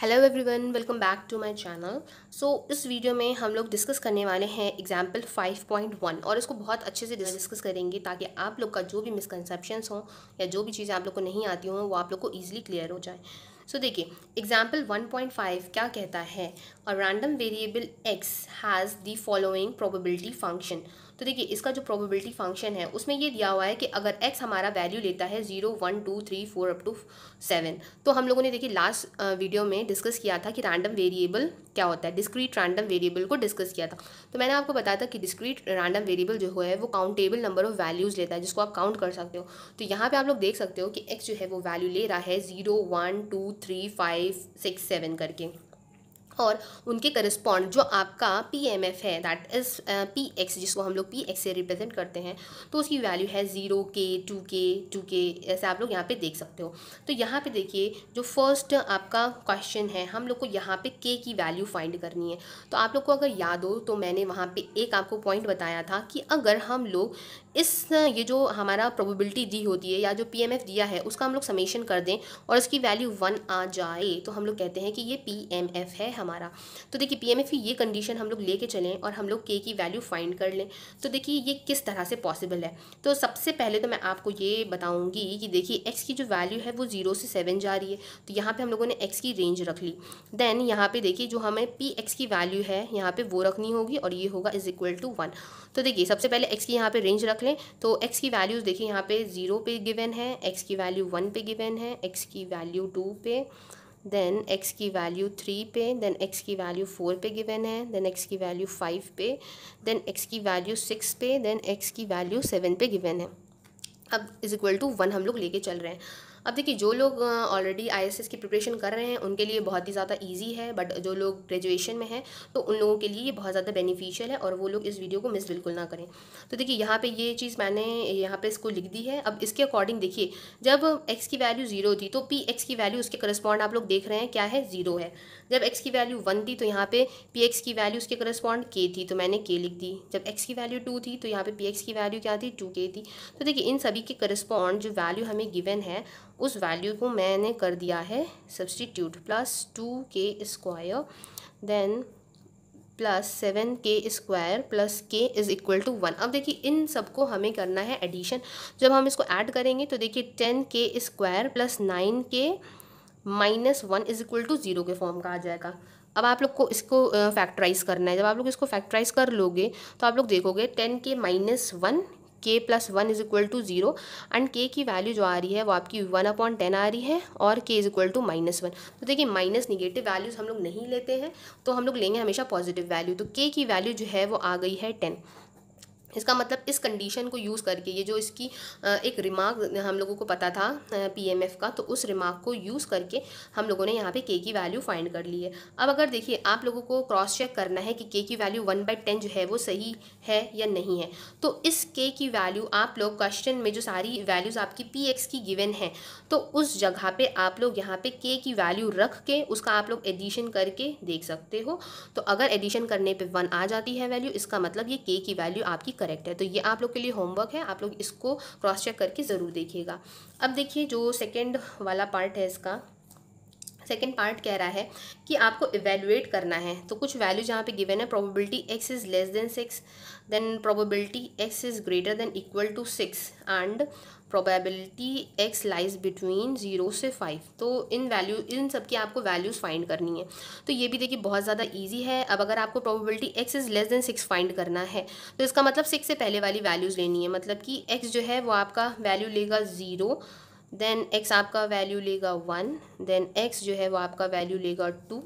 hello everyone welcome back to my channel so इस video में हम लोग डिस्कस करने वाले हैं एग्जाम्पल 5.1 और इसको बहुत अच्छे से डिस्कस करेंगे ताकि आप लोग का जो भी मिसकनसेप्शन हो या जो भी चीज़ें आप लोग को नहीं आती हों वो आप लोग को ईजिली क्लियर हो जाए सो देखिए एग्जाम्पल 1.5 क्या कहता है और random variable X has the following probability function तो देखिए इसका जो प्रोबेबिलिटी फंक्शन है उसमें ये दिया हुआ है कि अगर एक्स हमारा वैल्यू लेता है zero one two three four up to seven तो हम लोगों ने देखिए लास्ट वीडियो में डिस्कस किया था कि रैंडम वेरिएबल क्या होता है डिस्क्रीट रैंडम वेरिएबल को डिस्कस किया था तो मैंने आपको बताया था कि डिस्क्रीट रैंडम वेरिएबल जो है वो काउंटेबल नंबर ऑफ वैल्यूज़ लेता है जिसको आप काउंट कर सकते हो तो यहाँ पर आप लोग देख सकते हो कि एक्स जो है वो वैल्यू ले रहा है zero one two three five six seven करके और उनके करस्पॉन्ड जो आपका पी एम एफ है दैट इज़ पी एक्स जिसको हम लोग पी एक्स से रिप्रेजेंट करते हैं तो उसकी वैल्यू है ज़ीरो के टू के टू के ऐसे आप लोग यहाँ पे देख सकते हो तो यहाँ पे देखिए जो फर्स्ट आपका क्वेश्चन है हम लोग को यहाँ पे के की वैल्यू फाइंड करनी है तो आप लोग को अगर याद हो तो मैंने वहाँ पर एक आपको पॉइंट बताया था कि अगर हम लोग इस ये जो हमारा प्रोबेबिलिटी दी होती है या जो पी एम एफ दिया है उसका हम लोग समेशन कर दें और उसकी वैल्यू वन आ जाए तो हम लोग कहते हैं कि ये पी एम एफ है हमारा तो देखिए पी एम एफ की ये कंडीशन हम लोग लेके चलें और हम लोग के की वैल्यू फाइंड कर लें तो देखिए ये किस तरह से पॉसिबल है तो सबसे पहले तो मैं आपको ये बताऊँगी कि देखिए एक्स की जो वैल्यू है वो ज़ीरो से सेवन जा रही है तो यहाँ पर हम लोगों ने एक्स की रेंज रख ली देन यहाँ पर देखिए जो हमें पी एक्स की वैल्यू है यहाँ पर वो रखनी होगी और ये होगा इज इक्वल टू वन तो देखिए सबसे पहले एक्स की यहाँ पे रेंज रख लें तो एक्स की वैल्यू देखिए यहाँ पे ज़ीरो पे गिवेन है एक्स की वैल्यू वन पे गिवेन है एक्स की वैल्यू टू पे देन एक्स की वैल्यू थ्री पे देन एक्स की वैल्यू फोर पे गिवन है देन एक्स की वैल्यू फाइव पे देन एक्स की वैल्यू सिक्स पे देन एक्स की वैल्यू सेवन पे गिवन है अब इज़ इक्वल टू वन हम लोग लेके चल रहे हैं अब देखिए जो लोग ऑलरेडी आई की प्रिपरेशन कर रहे हैं उनके लिए बहुत ही ज़्यादा ईजी है बट जो लोग ग्रेजुएशन में हैं तो उन लोगों के लिए ये बहुत ज़्यादा बेनिफिशियल है और वो लोग इस वीडियो को मिस बिल्कुल ना करें तो देखिए यहाँ पर ये चीज़ मैंने यहाँ पर इसको लिख दी है अब इसके अकॉर्डिंग देखिए जब एक्स की वैल्यू ज़ीरो थी तो पी एक्स की वैल्यू उसके करस्पॉन्ड आप लोग देख रहे हैं क्या है ज़ीरो है जब एक्स की वैल्यू वन थी तो यहाँ पे पी एक्स की वैल्यू उसके करस्पॉन्ड के थी तो मैंने के लिख दी जब एक्स की वैल्यू टू थी तो यहाँ पे पी एक्स की वैल्यू क्या थी टू के थी तो देखिए इन सभी के करस्पॉन्ड जो वैल्यू हमें गिवन है उस वैल्यू को मैंने कर दिया है substitute plus two K square then plus seven K square plus K is equal to one अब देखिए इन सबको हमें करना है एडिशन जब हम इसको ऐड करेंगे तो देखिए ten K square plus nine K minus one is equal to zero के फॉर्म का आ जाएगा अब आप लोग को इसको फैक्टराइज करना है जब आप लोग इसको फैक्टराइज कर लोगे तो आप लोग देखोगे ten K minus one K plus one is equal to zero and K की वैल्यू जो आ रही है वो आपकी वन अपॉन टेन आ रही है और K is equal to minus one तो देखिए माइनस निगेटिव वैल्यूज़ हम लोग नहीं लेते हैं तो हम लोग लेंगे हमेशा पॉजिटिव वैल्यू तो के की वैल्यू जो है वो आ गई है टेन इसका मतलब इस कंडीशन को यूज़ करके ये जो इसकी एक रिमार्क हम लोगों को पता था पीएमएफ का तो उस रिमार्क को यूज़ करके हम लोगों ने यहाँ पे के की वैल्यू फाइंड कर ली है अब अगर देखिए आप लोगों को क्रॉस चेक करना है कि के की वैल्यू वन बाई टेन जो है वो सही है या नहीं है तो इस के की वैल्यू आप लोग क्वेश्चन में जो सारी वैल्यूज़ आपकी पी एक्स की गिवन है तो उस जगह पर आप लोग यहाँ पर के की वैल्यू रख के उसका आप लोग एडिशन करके देख सकते हो तो अगर एडिशन करने पर वन आ जाती है वैल्यू इसका मतलब ये के की वैल्यू आपकी करेक्ट है तो ये आप लोग के लिए होमवर्क है आप लोग इसको क्रॉस चेक करके ज़रूर देखिएगा अब देखिए जो सेकेंड वाला पार्ट है इसका सेकेंड पार्ट कह रहा है कि आपको इवेलुएट करना है तो कुछ वैल्यू जहाँ पे गिवन है probability X is less than six then probability X is greater than equal to six and probability X lies between zero से फाइव तो इन वैल्यू इन सब की आपको वैल्यूज़ फाइंड करनी है तो ये भी देखिए बहुत ज़्यादा ईजी है अब अगर आपको probability X is less than six find करना है तो इसका मतलब सिक्स से पहले वाली वैल्यूज़ लेनी है मतलब कि एक्स जो है वो आपका वैल्यू लेगा ज़ीरो देन एक्स आपका वैल्यू लेगा वन देन एक्स जो है वो आपका वैल्यू लेगा टू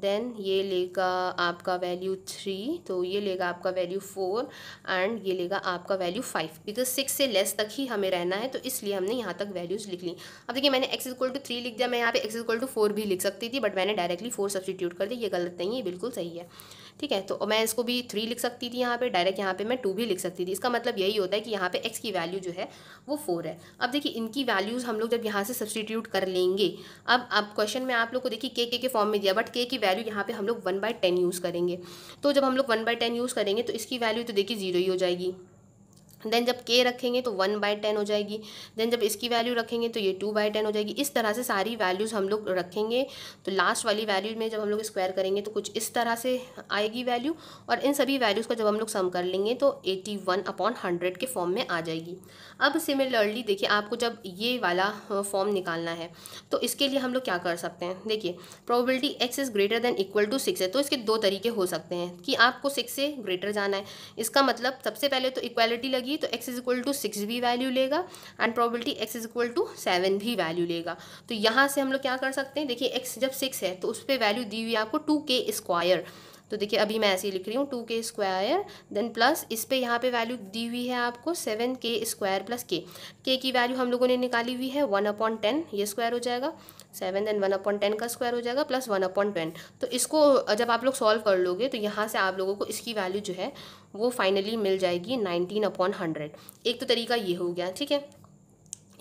देन ये लेगा आपका वैल्यू थ्री तो ये लेगा आपका वैल्यू फोर एंड ये लेगा आपका वैल्यू फाइव बिकॉज सिक्स से लेस तक ही हमें रहना है तो इसलिए हमने यहाँ तक वैल्यूज़ लिख ली अब देखिए मैंने एक्स इक्वल टू थ्री लिख दिया मैं यहाँ पे एक्स इक्वल टू फोर भी लिख सकती थी बट मैंने डायरेक्टली फोर सब्सटीट्यूट कर दिया ये गलत नहीं है बिल्कुल सही है ठीक है तो मैं इसको भी थ्री लिख सकती थी यहाँ पे डायरेक्ट यहाँ पे मैं टू भी लिख सकती थी इसका मतलब यही होता है कि यहाँ पे एक्स की वैल्यू जो है वो फोर है अब देखिए इनकी वैल्यूज़ हम लोग जब यहाँ से सब्सटीट्यूट कर लेंगे अब अब क्वेश्चन में आप लोग को देखिए के के के फॉर्म में दिया बट के की वैल्यू यहाँ पर हम लोग वन बाय टेन यूज़ करेंगे तो जब हम लोग वन बाय टेन यूज़ करेंगे तो इसकी वैल्यू तो देखिए ज़ीरो ही हो जाएगी देन जब के रखेंगे तो वन बाय टेन हो जाएगी देन जब इसकी वैल्यू रखेंगे तो ये टू बाय टेन हो जाएगी इस तरह से सारी वैल्यूज़ हम लोग रखेंगे तो लास्ट वाली वैल्यू में जब हम लोग स्क्वायर करेंगे तो कुछ इस तरह से आएगी वैल्यू और इन सभी वैल्यूज़ का जब हम लोग सम कर लेंगे तो एटी वन अपॉन हंड्रेड के फॉर्म में आ जाएगी अब सिमिलरली देखिए आपको जब ये वाला फॉर्म निकालना है तो इसके लिए हम लोग क्या कर सकते हैं देखिए probability X is greater than equal to six है तो इसके दो तरीके हो सकते हैं कि आपको सिक्स से ग्रेटर जाना है इसका मतलब सबसे पहले तो इक्वालिटी लगी जाएगी तो x is equal to six भी वैल्यू लेगा and probability x is equal to seven भी वैल्यू लेगा तो यहाँ से हम लोग क्या कर सकते हैं देखिए x जब सिक्स है तो उस पर वैल्यू दी हुई आपको टू के स्क्वायर तो देखिए अभी मैं ऐसे ही लिख रही हूँ to K square then plus इस पे यहाँ पे वैल्यू दी हुई है आपको सेवन के स्क्वायर प्लस के के की वैल्यू हम लोगों ने निकाली हुई है वन अपॉन टेन ये स्क्वायर हो जाएगा seven then one upon ten का स्क्वायर हो जाएगा प्लस वन अपॉइंट टेन तो इसको जब आप लोग सॉल्व कर लोगे तो यहाँ से आप लोगों को इसकी वैल्यू जो है वो फाइनली मिल जाएगी नाइनटीन अपॉन हंड्रेड एक तो तरीका ये हो गया ठीक है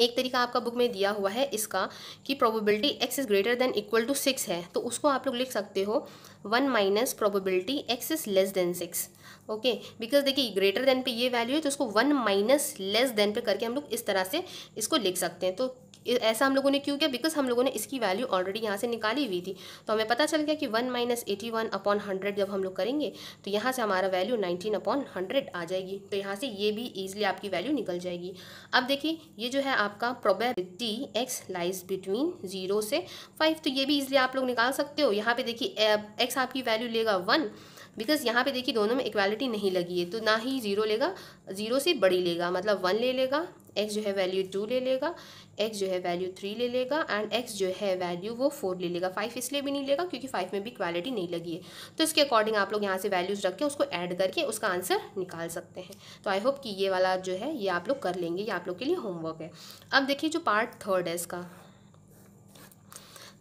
एक तरीका आपका बुक में दिया हुआ है इसका कि probability X is greater than equal to six है तो उसको आप लोग लिख सकते हो one minus probability X is less than six okay because देखिए ग्रेटर देन पे ये वैल्यू है तो उसको वन माइनस लेस देन पे करके हम लोग इस तरह से इसको लिख सकते हैं तो ऐसा हम लोगों ने क्यों किया बिकॉज हम लोगों ने इसकी वैल्यू ऑलरेडी यहाँ से निकाली हुई थी तो हमें पता चल गया कि one minus eighty one upon hundred जब हम लोग करेंगे तो यहाँ से हमारा वैल्यू नाइनटीन अपॉन हंड्रेड आ जाएगी तो यहाँ से ये भी ईजिली आपकी वैल्यू निकल जाएगी अब देखिए ये जो है आपका probability X lies between zero से फाइव तो ये भी ईजिली आप लोग निकाल सकते हो यहाँ पे देखिए एक्स आपकी वैल्यू लेगा वन बिकॉज यहाँ पे देखिए दोनों में इक्वालिटी नहीं लगी है तो ना ही जीरो लेगा जीरो से बड़ी लेगा मतलब वन ले लेगा एक्स जो है वैल्यू टू ले लेगा एक्स जो है वैल्यू थ्री ले लेगा एंड एक्स जो है वैल्यू वो फोर ले लेगा फाइव इसलिए भी नहीं लेगा क्योंकि फाइव में भी क्वालिटी नहीं लगी है तो इसके अकॉर्डिंग आप लोग यहाँ से वैल्यूज़ रख के उसको ऐड करके उसका आंसर निकाल सकते हैं तो आई होप कि ये वाला जो है ये आप लोग कर लेंगे ये आप लोग के लिए होमवर्क है अब देखिए जो पार्ट थर्ड है इसका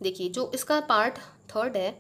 देखिए जो इसका पार्ट थर्ड है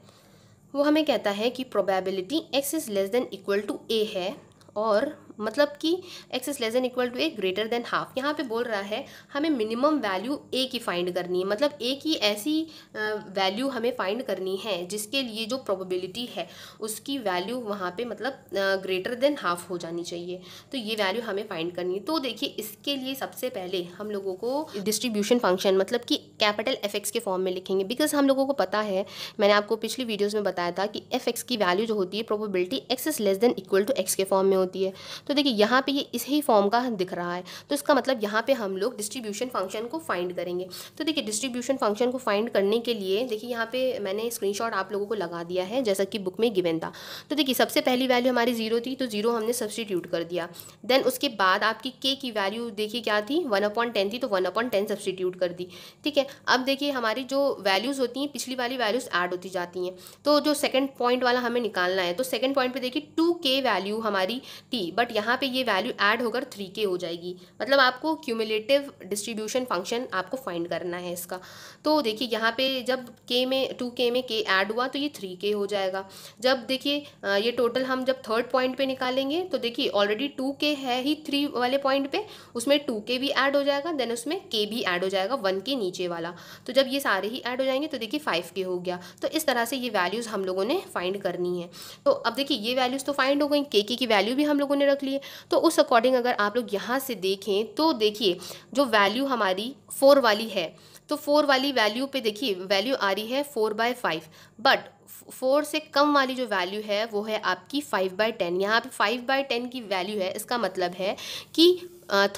वो हमें कहता है कि probability X is less than equal to A है और मतलब कि X is less than equal to A greater than half यहाँ पे बोल रहा है हमें मिनिमम वैल्यू ए की फाइंड करनी है मतलब ए की ऐसी वैल्यू हमें फाइंड करनी है जिसके लिए जो प्रोबेबिलिटी है उसकी वैल्यू वहाँ पे मतलब ग्रेटर देन हाफ हो जानी चाहिए तो ये वैल्यू हमें फाइंड करनी है तो देखिए इसके लिए सबसे पहले हम लोगों को डिस्ट्रीब्यूशन फंक्शन मतलब कि कैपिटल एफ के फॉर्म में लिखेंगे बिकॉज हम लोगों को पता है मैंने आपको पिछली वीडियोज़ में बताया था कि एफ की वैल्यू जो होती है probability X is less than equal to X के फॉर्म में होती है तो देखिए यहाँ पे ये इस ही फॉर्म का दिख रहा है तो इसका मतलब यहाँ पे हम लोग डिस्ट्रीब्यूशन फंक्शन को फाइंड करेंगे तो देखिए डिस्ट्रीब्यूशन फंक्शन को फाइंड करने के लिए देखिए यहाँ पे मैंने स्क्रीनशॉट आप लोगों को लगा दिया है जैसा कि बुक में गिवन था तो देखिए सबसे पहली वैल्यू हमारी जीरो थी तो जीरो हमने सब्सटीट्यूट कर दिया देन उसके बाद आपकी के की वैल्यू देखिए क्या थी वन अपॉइंट टेन थी तो वन अपॉइंट टेन सब्सटीट्यूट कर दी ठीक है अब देखिए हमारी जो वैल्यूज़ होती हैं पिछली वाली वैल्यूज़ ऐड होती जाती हैं तो जो सेकेंड पॉइंट वाला हमें निकालना है तो सेकेंड पॉइंट पर देखिए टू के वैल्यू हमारी थी बट यहाँ पे ये वैल्यू ऐड होकर थ्री के हो जाएगी मतलब आपको क्यूमुलेटिव डिस्ट्रीब्यूशन फंक्शन आपको फाइंड करना है इसका तो देखिए यहाँ पे जब के में टू के में के ऐड हुआ तो ये थ्री के हो जाएगा जब देखिए ये टोटल हम जब थर्ड पॉइंट पे निकालेंगे तो देखिए ऑलरेडी टू के है ही थ्री वाले पॉइंट पे उसमें टू के भी ऐड हो जाएगा देन उसमें के भी ऐड हो जाएगा वन के नीचे वाला तो जब ये सारे ही ऐड हो जाएंगे तो देखिए फाइव के हो गया तो इस तरह से ये वैल्यूज़ हम लोगों ने फाइंड करनी है तो अब देखिए ये वैल्यूज़ तो फाइंड हो गई के की वैल्यू भी हम लोगों ने रख रख लिए तो उस अकॉर्डिंग अगर आप लोग यहाँ से देखें तो देखिए जो वैल्यू हमारी फोर वाली है तो फोर वाली वैल्यू पे देखिए वैल्यू आ रही है four by five but four से कम वाली जो वैल्यू है वो है आपकी फाइव बाय टेन यहाँ पे फाइव बाय टेन की वैल्यू है इसका मतलब है कि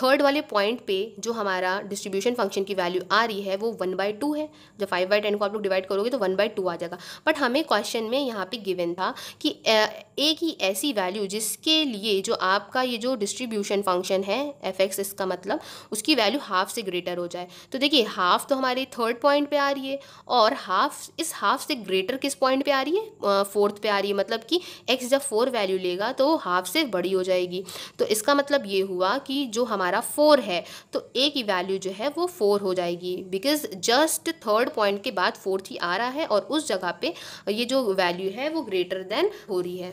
थर्ड वाले पॉइंट पे जो हमारा डिस्ट्रीब्यूशन फंक्शन की वैल्यू आ रही है वो वन बाई टू है जब फाइव बाई टेन को आप लोग डिवाइड करोगे तो वन बाई टू आ जाएगा बट हमें क्वेश्चन में यहाँ पे गिवन था कि ए की ऐसी वैल्यू जिसके लिए जो आपका ये जो डिस्ट्रीब्यूशन फंक्शन है एफ एक्स इसका मतलब उसकी वैल्यू हाफ से ग्रेटर हो जाए तो देखिए हाफ तो हमारे थर्ड पॉइंट पर आ रही है और हाफ इस हाफ से ग्रेटर किस पॉइंट पे आ रही है फोर्थ पे आ रही है मतलब कि एक्स जब फोर वैल्यू लेगा तो हाफ से बड़ी हो जाएगी तो इसका मतलब ये हुआ कि जो हमारा फोर है तो ए की वैल्यू जो है वो फोर हो जाएगी बिकॉज जस्ट थर्ड पॉइंट के बाद फोर्थ ही आ रहा है और उस जगह पे ये जो वैल्यू है वो ग्रेटर देन हो रही है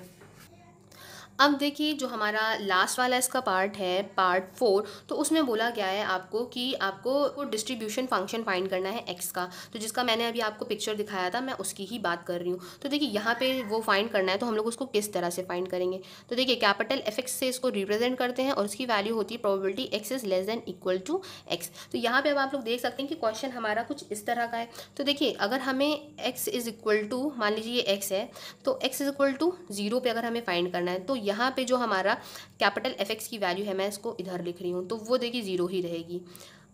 अब देखिए जो हमारा लास्ट वाला इसका पार्ट है पार्ट फोर तो उसमें बोला गया है आपको कि आपको डिस्ट्रीब्यूशन फंक्शन फाइंड करना है एक्स का तो जिसका मैंने अभी आपको पिक्चर दिखाया था मैं उसकी ही बात कर रही हूँ तो देखिए यहाँ पे वो फाइंड करना है तो हम लोग उसको किस तरह से फाइंड करेंगे तो देखिए कैपिटल एफ से इसको रिप्रेजेंट करते हैं और उसकी वैल्यू होती है probability X is less than equal to X तो यहाँ पर अब आप लोग देख सकते हैं कि क्वेश्चन हमारा कुछ इस तरह का है तो देखिए अगर हमें एक्स इज़ इक्वल टू मान लीजिए ये एक्स है तो X is equal to zero पर अगर हमें फाइंड करना है तो यहाँ पे जो हमारा कैपिटल एफ की वैल्यू है मैं इसको इधर लिख रही हूँ तो वो देखिए ज़ीरो ही रहेगी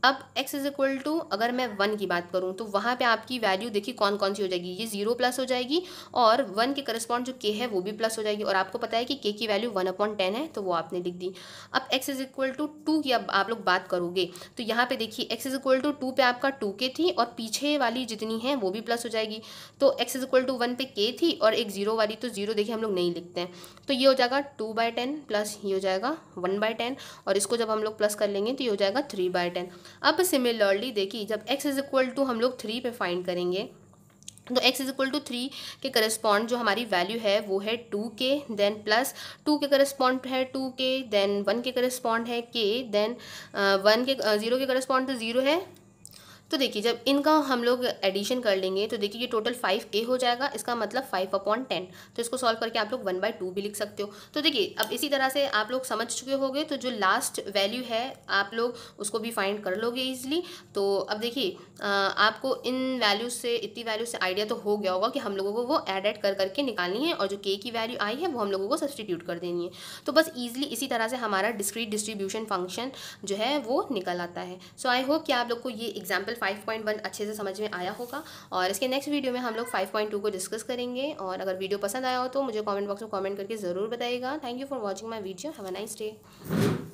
अब x इज इक्वल टू अगर मैं वन की बात करूँ तो वहाँ पे आपकी वैल्यू देखिए कौन कौन सी हो जाएगी ये जीरो प्लस हो जाएगी और वन के करस्पॉन्ड जो k है वो भी प्लस हो जाएगी और आपको पता है कि k की वैल्यू वन अपॉइंट टेन है तो वो आपने लिख दी अब x is equal to two की अब आप लोग बात करोगे तो यहाँ पे देखिए x is equal to two पे आपका टू के थी और पीछे वाली जितनी है वो भी प्लस हो जाएगी तो x is equal to one पे के थी और एक जीरो वाली तो जीरो देखिए हम लोग नहीं लिखते हैं तो ये हो जाएगा टू बाई टेन प्लस ये हो जाएगा वन बाय टेन और इसको जब हम लोग प्लस कर लेंगे तो ये हो जाएगा थ्री बाय टेन अब सिमिलरली देखिए जब x इज इक्वल टू हम लोग थ्री पे फाइंड करेंगे तो x is equal to three के करस्पॉन्ड जो हमारी वैल्यू है वो है टू के देन प्लस टू के करस्पॉन्ड है टू uh, के देन uh, वन के करस्पॉन्ड तो है के देन वन के ज़ीरो के करस्पॉन्ड तो ज़ीरो है तो देखिए जब इनका हम लोग एडिशन कर लेंगे तो देखिए ये टोटल फाइव ए हो जाएगा इसका मतलब फाइव अपॉन टेन तो इसको सॉल्व करके आप लोग वन बाई टू भी लिख सकते हो तो देखिए अब इसी तरह से आप लोग समझ चुके होंगे तो जो लास्ट वैल्यू है आप लोग उसको भी फाइंड कर लोगे ईजिली तो अब देखिए आपको इन वैल्यू से इतनी वैल्यू से आइडिया तो हो गया होगा कि हम लोगों को वो एड एड कर करके निकालनी है और जो के की वैल्यू आई है वो हम लोगों को सब्सटीट्यूट कर देनी है तो बस ईजिली इसी तरह से हमारा डिस्क्रीट डिस्ट्रीब्यूशन फंक्शन जो है वो निकल आता है सो आई होप कि आप लोग को ये एग्जाम्पल टोटल 5.1 अच्छे से समझ में आया होगा और इसके नेक्स्ट वीडियो में हम लोग 5.2 को डिस्कस करेंगे और अगर वीडियो पसंद आया हो तो मुझे कॉमेंट बॉक्स में कॉमेंट करके ज़रूर बताएगा thank you for watching my video have a nice day